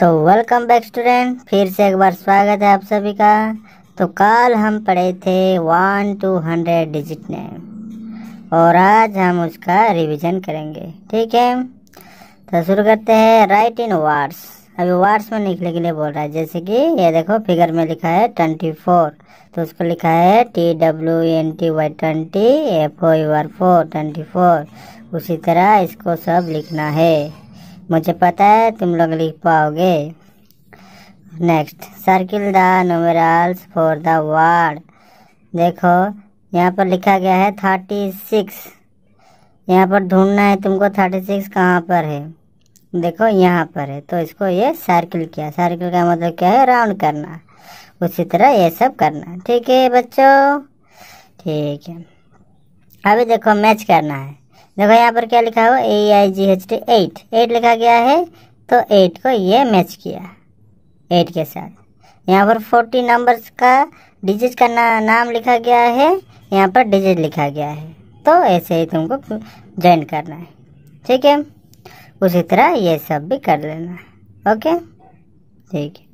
तो welcome back student फिर से एक बार स्वागत है आप सभी का तो कल हम पढ़े थे one to hundred digit name और आज हम उसका रिवीजन करेंगे ठीक है तो शुरू करते हैं राइट इन वार्ड्स अभी वार्ड्स में लिखने के लिए बोल रहा है जैसे कि ये देखो फिगर में लिखा है ट्वेंटी फोर तो उसको लिखा है T W N T Y twenty F O U R four twenty four उसी तरह इसको सब लिखना है मुझे पता है तुम लोग लिख पाओगे next circle the numerals for the word देखो यहाँ पर लिखा गया है थर्टी सिक्स यहाँ पर ढूंढना है तुमको थर्टी सिक्स कहाँ पर है देखो यहाँ पर है तो इसको ये सर्किल किया सर्किल का मतलब क्या है राउंड करना उसी तरह ये सब करना ठीक है बच्चों ठीक है अभी देखो मैच करना है देखो यहाँ पर क्या लिखा हुआ E I G H T eight eight लिखा गया है तो एट को ये मैच किया एट के साथ यहाँ पर फोर्टी नंबर्स का डिजिट का ना, नाम लिखा गया है यहाँ पर डिजिट लिखा गया है तो ऐसे ही तुमको ज्वाइन करना है ठीक है उसी तरह ये सब भी कर लेना ओके ठीक है